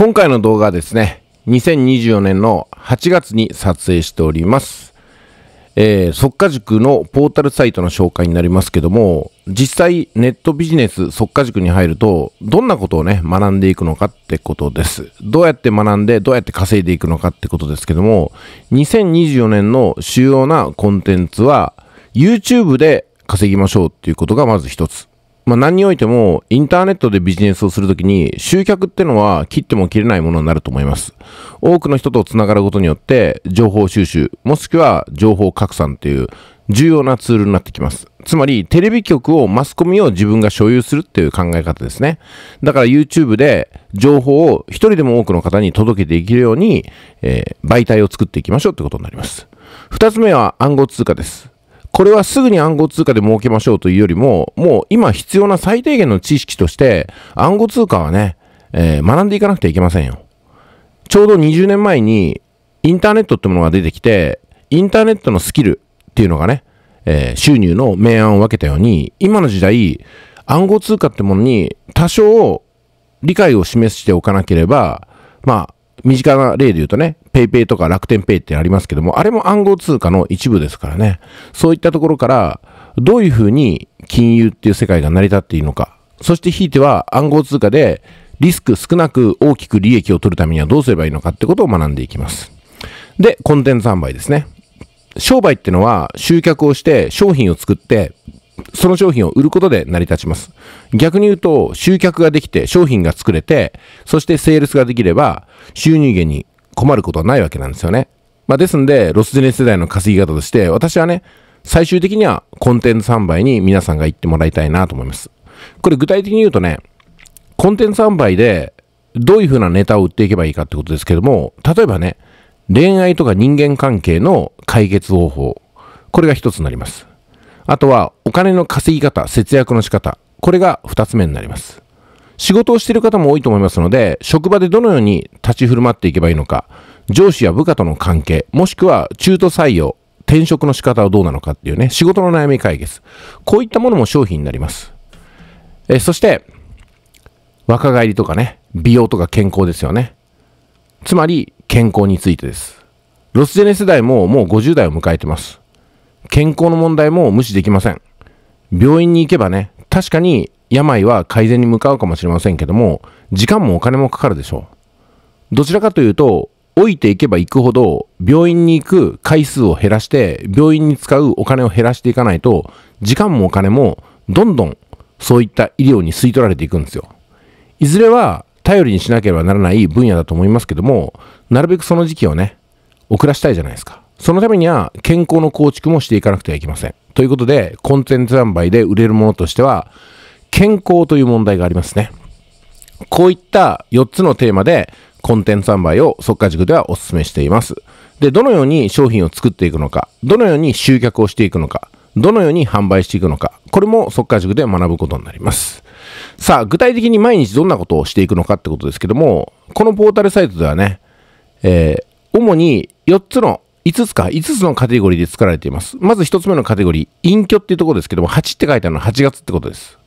今回の動画はですね、2024年の8月に撮影しております。えー、速稼塾のポータルサイトの紹介になりますけども、実際ネットビジネス速稼塾に入ると、どんなことをね、学んでいくのかってことです。どうやって学んで、どうやって稼いでいくのかってことですけども、2024年の主要なコンテンツは、YouTube で稼ぎましょうっていうことがまず一つ。まあ、何においてもインターネットでビジネスをするときに集客ってのは切っても切れないものになると思います。多くの人とつながることによって情報収集もしくは情報拡散っていう重要なツールになってきます。つまりテレビ局をマスコミを自分が所有するっていう考え方ですね。だから YouTube で情報を一人でも多くの方に届けていけるように、えー、媒体を作っていきましょうってことになります。二つ目は暗号通貨です。これはすぐに暗号通貨で儲けましょうというよりも、もう今必要な最低限の知識として、暗号通貨はね、えー、学んでいかなくてはいけませんよ。ちょうど20年前に、インターネットってものが出てきて、インターネットのスキルっていうのがね、えー、収入の明暗を分けたように、今の時代、暗号通貨ってものに多少理解を示しておかなければ、まあ、身近な例で言うとね、PayPay とか楽天 Pay ってありますけども、あれも暗号通貨の一部ですからね。そういったところから、どういうふうに金融っていう世界が成り立っていいのか。そしてひいては暗号通貨でリスク少なく大きく利益を取るためにはどうすればいいのかってことを学んでいきます。で、コンテンツ販売ですね。商売ってのは集客をして商品を作ってその商品を売ることで成り立ちます。逆に言うと、集客ができて商品が作れて、そしてセールスができれば、収入源に困ることはないわけなんですよね。まあ、ですんで、ロスジェネ世代の稼ぎ方として、私はね、最終的にはコンテンツ販売に皆さんが行ってもらいたいなと思います。これ具体的に言うとね、コンテンツ販売でどういうふうなネタを売っていけばいいかってことですけども、例えばね、恋愛とか人間関係の解決方法、これが一つになります。あとはお金の稼ぎ方、節約の仕方。これが2つ目になります。仕事をしている方も多いと思いますので、職場でどのように立ち振る舞っていけばいいのか、上司や部下との関係、もしくは中途採用、転職の仕方はどうなのかっていうね、仕事の悩み解決。こういったものも商品になります。えそして、若返りとかね、美容とか健康ですよね。つまり、健康についてです。ロスジェネ世代ももう50代を迎えてます。健康の問題も無視できません。病院に行けばね、確かに病は改善に向かうかもしれませんけども、時間もお金もかかるでしょう。どちらかというと、老いていけば行くほど、病院に行く回数を減らして、病院に使うお金を減らしていかないと、時間もお金も、どんどん、そういった医療に吸い取られていくんですよ。いずれは、頼りにしなければならない分野だと思いますけども、なるべくその時期をね、遅らしたいじゃないですか。そのためには健康の構築もしていかなくてはいけません。ということで、コンテンツ販売で売れるものとしては、健康という問題がありますね。こういった4つのテーマでコンテンツ販売を即価塾ではお勧めしています。で、どのように商品を作っていくのか、どのように集客をしていくのか、どのように販売していくのか、これも即価塾で学ぶことになります。さあ、具体的に毎日どんなことをしていくのかってことですけども、このポータルサイトではね、えー、主に4つの5つか、5つのカテゴリーで作られています。まず1つ目のカテゴリー、隠居っていうところですけども、8って書いてあるのは8月ってことです。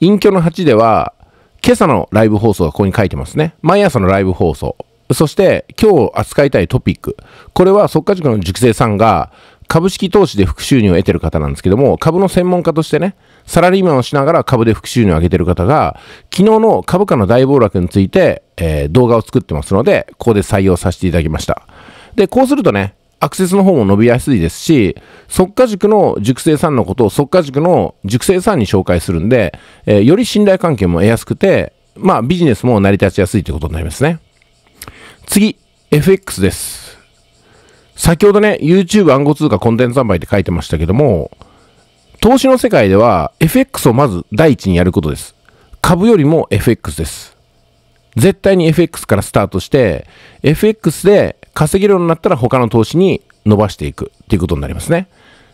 隠居の8では、今朝のライブ放送がここに書いてますね。毎朝のライブ放送。そして、今日扱いたいトピック。これは、速化塾の塾生さんが、株式投資で副収入を得てる方なんですけども、株の専門家としてね、サラリーマンをしながら株で副収入を上げてる方が、昨日の株価の大暴落について、えー、動画を作ってますので、ここで採用させていただきました。で、こうするとね、アクセスの方も伸びやすいですし、即価塾の塾生さんのことを即価塾の塾生さんに紹介するんで、えー、より信頼関係も得やすくて、まあビジネスも成り立ちやすいということになりますね。次、FX です。先ほどね、YouTube 暗号通貨コンテンツ販売って書いてましたけども、投資の世界では FX をまず第一にやることです。株よりも FX です。絶対に FX からスタートして、FX で稼げるようになったら他の投資に伸ばしていくっていうことになりますね。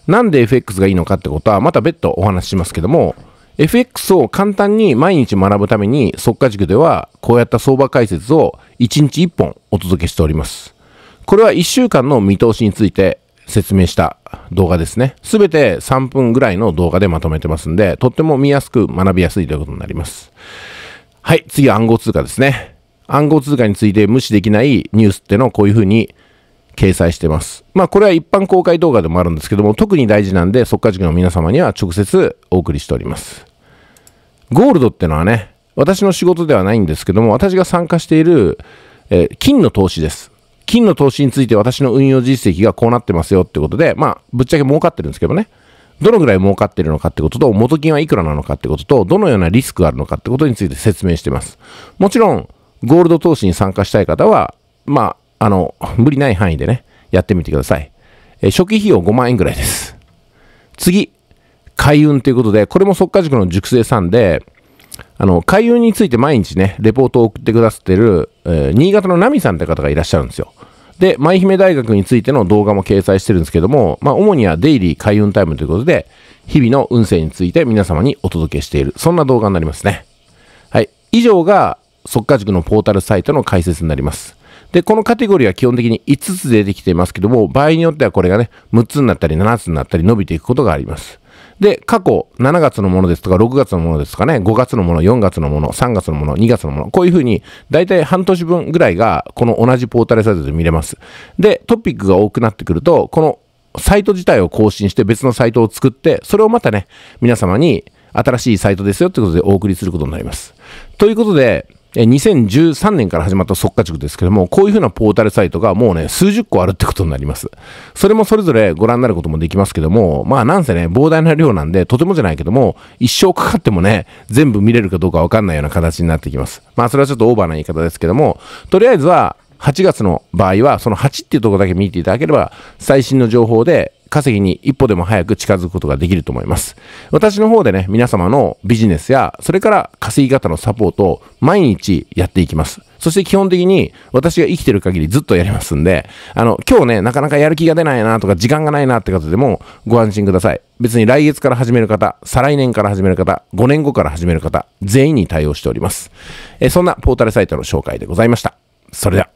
なんで FX がいいのかってことは、また別途お話ししますけども、FX を簡単に毎日学ぶために、速化塾では、こうやった相場解説を1日1本お届けしております。これは1週間の見通しについて説明した動画ですね。すべて3分ぐらいの動画でまとめてますんで、とっても見やすく学びやすいということになります。はい、次は暗号通貨ですね。暗号通貨について無視できないニュースってのをこういうふうに掲載してます。まあこれは一般公開動画でもあるんですけども、特に大事なんで、速稼塾の皆様には直接お送りしております。ゴールドってのはね、私の仕事ではないんですけども、私が参加している、えー、金の投資です。金の投資について私の運用実績がこうなってますよってことで、まあ、ぶっちゃけ儲かってるんですけどね。どのぐらい儲かってるのかってことと、元金はいくらなのかってことと、どのようなリスクがあるのかってことについて説明してます。もちろん、ゴールド投資に参加したい方は、まあ、あの、無理ない範囲でね、やってみてください。え初期費用5万円ぐらいです。次、開運ということで、これも速化塾の塾生さんで、あの、開運について毎日ね、レポートを送ってくださってる、えー、新潟のナミさんって方がいらっしゃるんですよ。で、舞姫大学についての動画も掲載してるんですけども、まあ、主にはデイリー開運タイムということで、日々の運勢について皆様にお届けしている、そんな動画になりますね。はい。以上が、速稼塾のポータルサイトの解説になります。で、このカテゴリーは基本的に5つ出てきていますけども、場合によってはこれがね、6つになったり7つになったり伸びていくことがあります。で、過去7月のものですとか6月のものですとかね、5月のもの、4月のもの、3月のもの、2月のもの、こういうふうに大体半年分ぐらいがこの同じポータルサイトで見れます。で、トピックが多くなってくると、このサイト自体を更新して別のサイトを作って、それをまたね、皆様に新しいサイトですよってことでお送りすることになります。ということで、2013年から始まった速稼塾ですけども、こういうふうなポータルサイトがもうね、数十個あるってことになります。それもそれぞれご覧になることもできますけども、まあなんせね、膨大な量なんで、とてもじゃないけども、一生かかってもね、全部見れるかどうかわかんないような形になってきます。まあそれはちょっとオーバーな言い方ですけども、とりあえずは、8月の場合は、その8っていうところだけ見ていただければ、最新の情報で、稼ぎに一歩でも早く近づくことができると思います。私の方でね、皆様のビジネスや、それから稼ぎ方のサポートを毎日やっていきます。そして基本的に私が生きてる限りずっとやりますんで、あの、今日ね、なかなかやる気が出ないなとか時間がないなって方でもご安心ください。別に来月から始める方、再来年から始める方、5年後から始める方、全員に対応しております。えそんなポータルサイトの紹介でございました。それでは。